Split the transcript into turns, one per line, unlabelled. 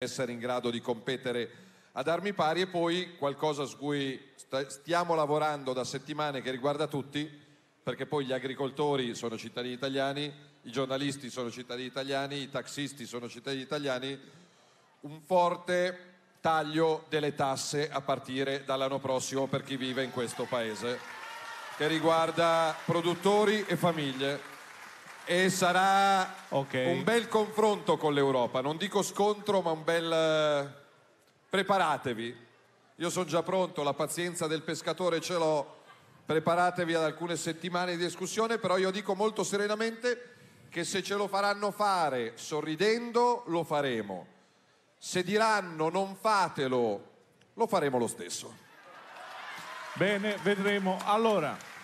essere in grado di competere ad armi pari e poi qualcosa su cui stiamo lavorando da settimane che riguarda tutti, perché poi gli agricoltori sono cittadini italiani, i giornalisti sono cittadini italiani, i taxisti sono cittadini italiani, un forte taglio delle tasse a partire dall'anno prossimo per chi vive in questo paese, che riguarda produttori e famiglie e sarà okay. un bel confronto con l'Europa. Non dico scontro, ma un bel... Eh, preparatevi. Io sono già pronto, la pazienza del pescatore ce l'ho. Preparatevi ad alcune settimane di discussione, però io dico molto serenamente che se ce lo faranno fare sorridendo, lo faremo. Se diranno non fatelo, lo faremo lo stesso. Bene, vedremo. Allora,